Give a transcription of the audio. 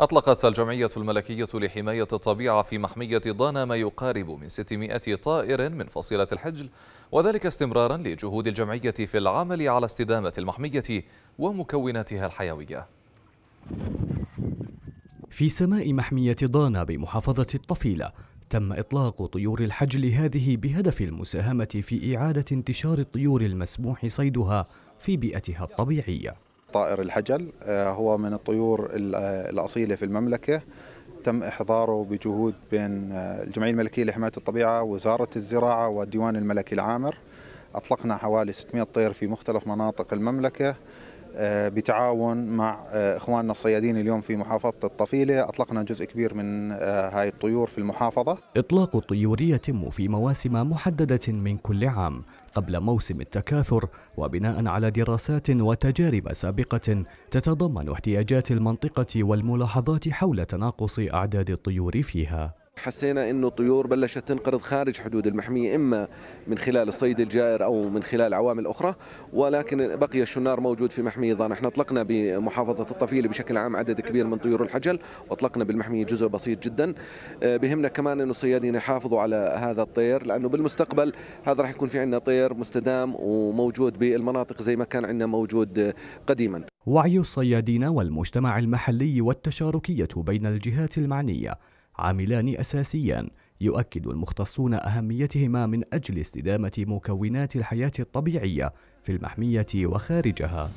أطلقت الجمعية الملكية لحماية الطبيعة في محمية ضانا ما يقارب من 600 طائر من فصيلة الحجل وذلك استمرارا لجهود الجمعية في العمل على استدامة المحمية ومكوناتها الحيوية في سماء محمية ضانا بمحافظة الطفيلة تم إطلاق طيور الحجل هذه بهدف المساهمة في إعادة انتشار الطيور المسموح صيدها في بيئتها الطبيعية طائر الحجل آه، هو من الطيور آه، الأصيلة في المملكة تم إحضاره بجهود بين آه، الجمعية الملكية لحماية الطبيعة وزارة الزراعة والديوان الملكي العامر أطلقنا حوالي 600 طير في مختلف مناطق المملكة آه، بتعاون مع آه، اخواننا الصيادين اليوم في محافظه الطفيله اطلقنا جزء كبير من آه، هاي الطيور في المحافظه. اطلاق الطيور يتم في مواسم محدده من كل عام قبل موسم التكاثر وبناء على دراسات وتجارب سابقه تتضمن احتياجات المنطقه والملاحظات حول تناقص اعداد الطيور فيها. حسينا انه طيور بلشت تنقرض خارج حدود المحميه اما من خلال الصيد الجائر او من خلال عوامل اخرى ولكن بقي الشنار موجود في محميه ضان احنا اطلقنا بمحافظه الطفيله بشكل عام عدد كبير من طيور الحجل واطلقنا بالمحميه جزء بسيط جدا آه، بهمنا كمان انه الصيادين يحافظوا على هذا الطير لانه بالمستقبل هذا راح يكون في عندنا طير مستدام وموجود بالمناطق زي ما كان عندنا موجود قديما وعي الصيادين والمجتمع المحلي والتشاركيه بين الجهات المعنيه عاملان أساسيان يؤكد المختصون أهميتهما من أجل استدامة مكونات الحياة الطبيعية في المحمية وخارجها